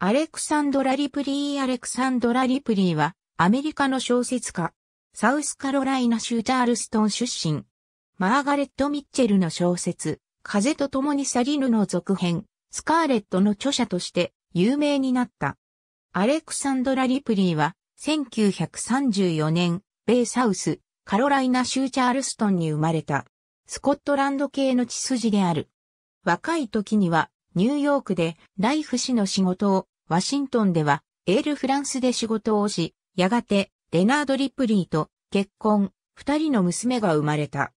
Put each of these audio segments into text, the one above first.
アレクサンドラ・リプリー・アレクサンドラ・リプリーは、アメリカの小説家、サウスカロライナ州チャールストン出身。マーガレット・ミッチェルの小説、風と共に去りぬの続編、スカーレットの著者として有名になった。アレクサンドラ・リプリーは、1934年、米サウス、カロライナ州チャールストンに生まれた、スコットランド系の血筋である。若い時には、ニューヨークでライフ氏の仕事をワシントンでは、エールフランスで仕事をし、やがて、レナード・リプリーと結婚、二人の娘が生まれた。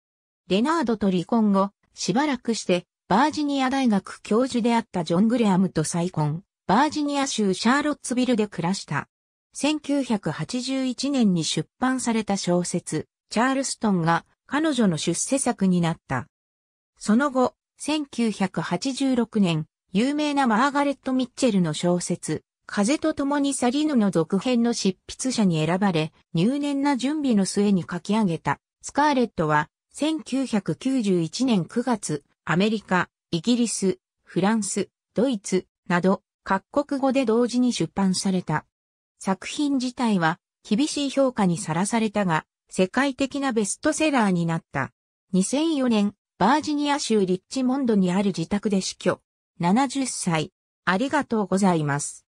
レナードと離婚後、しばらくして、バージニア大学教授であったジョン・グレアムと再婚、バージニア州シャーロッツビルで暮らした。1981年に出版された小説、チャールストンが彼女の出世作になった。その後、1986年、有名なマーガレット・ミッチェルの小説、風と共に去りぬの続編の執筆者に選ばれ、入念な準備の末に書き上げた、スカーレットは、1991年9月、アメリカ、イギリス、フランス、ドイツ、など、各国語で同時に出版された。作品自体は、厳しい評価にさらされたが、世界的なベストセラーになった。2004年、バージニア州リッチモンドにある自宅で死去。70歳、ありがとうございます。